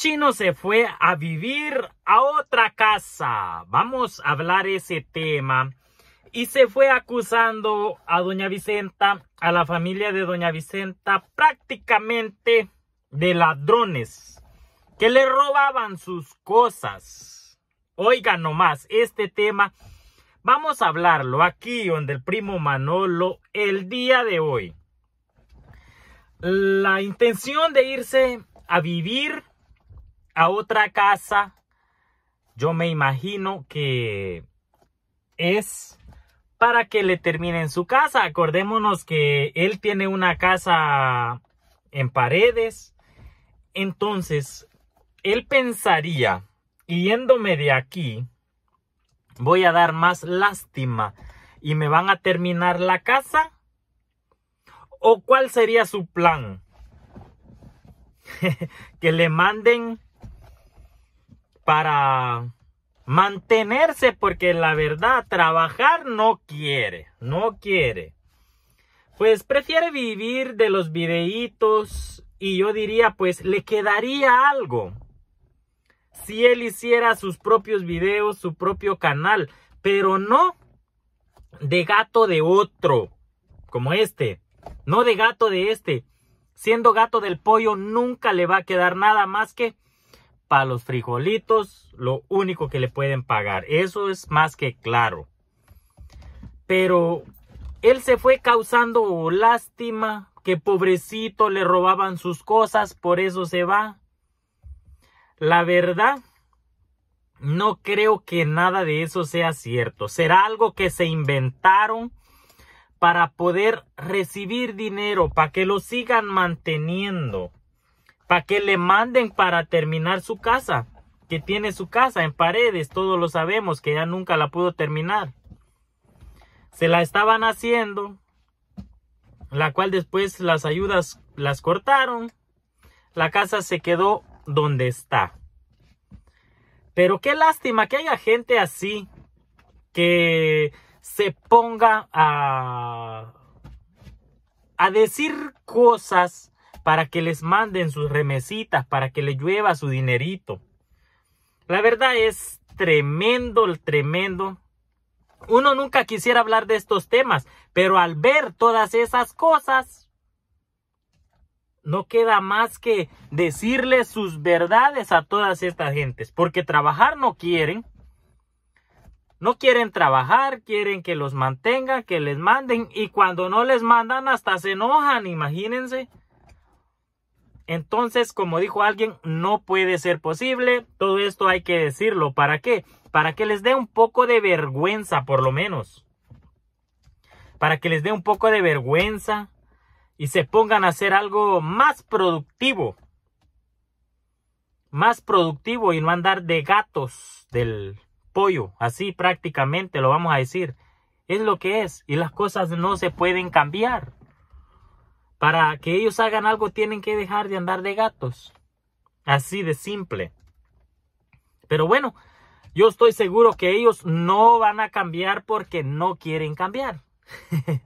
chino se fue a vivir a otra casa. Vamos a hablar ese tema. Y se fue acusando a doña Vicenta, a la familia de doña Vicenta, prácticamente de ladrones que le robaban sus cosas. Oiga nomás, este tema vamos a hablarlo aquí donde el primo Manolo el día de hoy. La intención de irse a vivir a otra casa. Yo me imagino que es para que le terminen su casa. Acordémonos que él tiene una casa en paredes. Entonces, él pensaría, yéndome de aquí, voy a dar más lástima y me van a terminar la casa. ¿O cuál sería su plan? que le manden para mantenerse porque la verdad trabajar no quiere, no quiere. Pues prefiere vivir de los videitos y yo diría pues le quedaría algo. Si él hiciera sus propios videos, su propio canal, pero no de gato de otro, como este, no de gato de este. Siendo gato del pollo nunca le va a quedar nada más que para los frijolitos, lo único que le pueden pagar. Eso es más que claro. Pero él se fue causando lástima, que pobrecito le robaban sus cosas, por eso se va. La verdad, no creo que nada de eso sea cierto. Será algo que se inventaron para poder recibir dinero, para que lo sigan manteniendo para que le manden para terminar su casa, que tiene su casa en paredes, todos lo sabemos que ya nunca la pudo terminar. Se la estaban haciendo, la cual después las ayudas las cortaron, la casa se quedó donde está. Pero qué lástima que haya gente así que se ponga a, a decir cosas para que les manden sus remesitas, para que les llueva su dinerito. La verdad es tremendo, tremendo. Uno nunca quisiera hablar de estos temas, pero al ver todas esas cosas, no queda más que decirles sus verdades a todas estas gentes, porque trabajar no quieren. No quieren trabajar, quieren que los mantengan, que les manden, y cuando no les mandan hasta se enojan, imagínense. Entonces, como dijo alguien, no puede ser posible. Todo esto hay que decirlo. ¿Para qué? Para que les dé un poco de vergüenza, por lo menos. Para que les dé un poco de vergüenza y se pongan a hacer algo más productivo. Más productivo y no andar de gatos del pollo. Así prácticamente lo vamos a decir. Es lo que es y las cosas no se pueden cambiar. Para que ellos hagan algo tienen que dejar de andar de gatos. Así de simple. Pero bueno, yo estoy seguro que ellos no van a cambiar porque no quieren cambiar.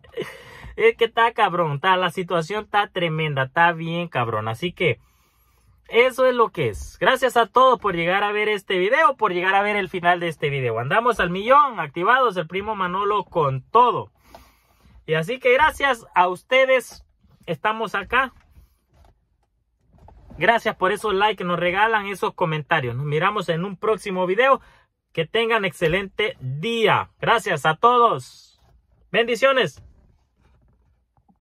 es que está cabrón, está, la situación está tremenda, está bien cabrón. Así que eso es lo que es. Gracias a todos por llegar a ver este video, por llegar a ver el final de este video. Andamos al millón, activados el primo Manolo con todo. Y así que gracias a ustedes estamos acá. Gracias por esos likes que nos regalan, esos comentarios. Nos miramos en un próximo video. Que tengan excelente día. Gracias a todos. Bendiciones.